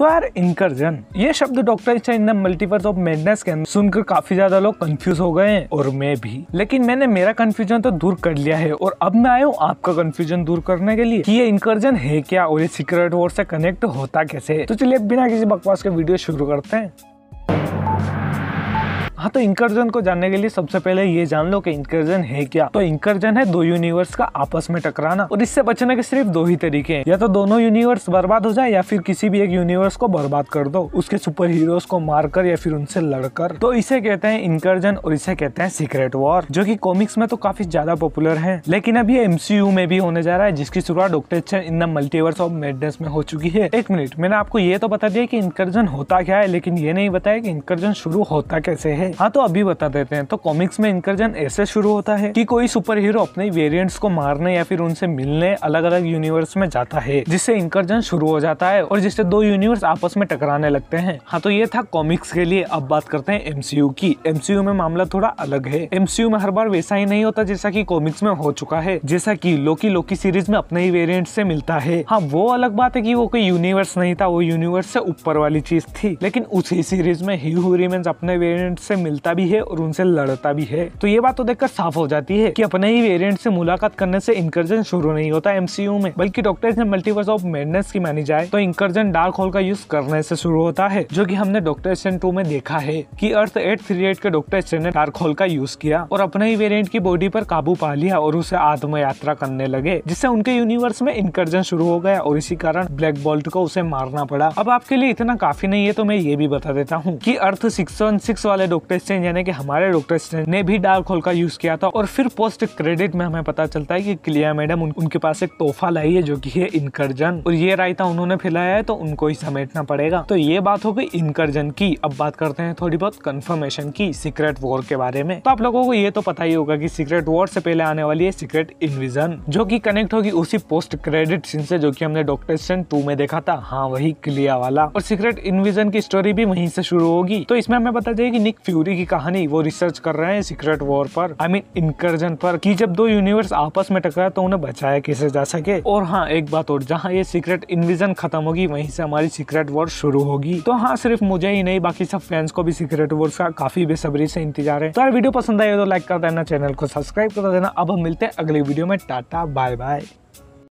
तो यार इनकर्जन ये शब्द doctor strange multiverse of madness के अंदर सुनकर काफी ज्यादा लोग कंफ्यूज हो गए हैं और मैं भी लेकिन मैंने मेरा कंफ्यूजन तो दूर कर लिया है और अब मैं आया हूँ आपका कंफ्यूजन दूर करने के लिए कि ये इनकर्जन है क्या और ये सीक्रेट वॉर से कनेक्ट होता कैसे है तो चलिए बिना किसी बकवास के वीडियो शुरू करते हैं हाँ तो इंकर्जन को जानने के लिए सबसे पहले ये जान लो कि इंकर्जन है क्या तो इंकर्जन है दो यूनिवर्स का आपस में टकराना और इससे बचने के सिर्फ दो ही तरीके हैं या तो दोनों यूनिवर्स बर्बाद हो जाए या फिर किसी भी एक यूनिवर्स को बर्बाद कर दो उसके सुपर हीरोज को मारकर या फिर उनसे लड़कर तो इसे कहते हैं इंकर्जन और इसे कहते हैं सीक्रेट वॉर जो की कॉमिक्स में तो काफी ज्यादा पॉपुलर है लेकिन अब ये एमसीयू में भी होने जा रहा है जिसकी शुरुआत doctor in the multiverse of madness में हो चुकी है एक मिनट मैंने आपको ये तो बता दिया कि इंकर्जन होता क्या है लेकिन ये नहीं बताया कि इंकर्जन शुरू होता कैसे है है हाँ तो अभी बता देते हैं तो कॉमिक्स में इंकर्जन ऐसे शुरू होता है कि कोई सुपर हीरो अपने वेरियंट्स को मारने या फिर उनसे मिलने अलग अलग यूनिवर्स में जाता है जिससे इंकर्जन शुरू हो जाता है और जिससे दो यूनिवर्स आपस में टकराने लगते हैं हाँ तो ये था कॉमिक्स के लिए अब बात करते हैं एमसीयू की एमसीयू में मामला थोड़ा अलग है एमसीयू में हर बार वैसा ही नहीं होता जैसा की कॉमिक्स में हो चुका है जैसा की लोकी लोकी सीरीज में अपने ही वेरियंट से मिलता है हाँ वो अलग बात है की वो कोई यूनिवर्स नहीं था वो यूनिवर्स से ऊपर वाली चीज थी लेकिन उसी सीरीज में ही अपने वेरियंट से मिलता भी है और उनसे लड़ता भी है तो ये बात तो देखकर साफ हो जाती है कि अपने ही वेरिएंट से मुलाकात करने से इंकर्जन शुरू नहीं होता एमसीयू में बल्कि डॉक्टर ने मल्टीवर्स ऑफ मेडनेस की मानी जाए तो इंकर्जन डार्क होल का यूज करने से शुरू होता है जो की हमने डॉक्टर एसन टू में देखा है की अर्थ एट थ्री एट के डॉक्टर एसन ने डार्क होल का यूज किया और अपने ही वेरियंट की बॉडी पर काबू पा लिया और उसे आत्म यात्रा करने लगे जिससे उनके यूनिवर्स में इंकर्जन शुरू हो गया और इसी कारण ब्लैक बोल्ट को उसे मारना पड़ा अब आपके लिए इतना काफी नहीं है तो मैं ये भी बता देता हूँ की अर्थ सिक्स वाले डॉक्टर डॉक्टर स्ट्रेंज यानी कि हमारे डॉक्टर स्ट्रेंज ने भी डार्क होल का यूज किया था और फिर पोस्ट क्रेडिट में हमें पता चलता है कि क्लिया मैडम उन, उनके पास एक तोहफा लाई है जो की है इनकर्जन और ये रायता उन्होंने फैलाया है तो उनको ही समेटना पड़ेगा तो ये बात हो गई इनकर्जन की अब बात करते हैं थोड़ी बहुत कंफर्मेशन की सीक्रेट वॉर के बारे में तो आप लोगों को ये तो पता ही होगा की सीक्रेट वॉर से पहले आने वाली है सीक्रेट इनविजन जो की कनेक्ट होगी उसी पोस्ट क्रेडिट सीन से जो की हमने डॉक्टर स्ट्रेंज टू में देखा था हाँ वही क्लिया वाला और सीक्रेट इनविजन की स्टोरी भी वहीं से शुरू होगी तो इसमें हमें पता चाहिए कि निक फ्यू चूरी की कहानी वो रिसर्च कर रहे हैं सीक्रेट वॉर पर आई मीन इनकर्जन पर कि जब दो यूनिवर्स आपस में टकरा तो उन्हें बचाया कैसे जा सके और हाँ एक बात और जहाँ ये सीक्रेट इन्विजन खत्म होगी वहीं से हमारी सीक्रेट वॉर शुरू होगी तो हाँ सिर्फ मुझे ही नहीं बाकी सब फैंस को भी सीक्रेट वॉर्स का काफी बेसब्री से इंतजार है तो यार वीडियो पसंद आए तो लाइक कर देना चैनल को सब्सक्राइब कर देना अब हम मिलते हैं अगले वीडियो में टाटा बाय बाय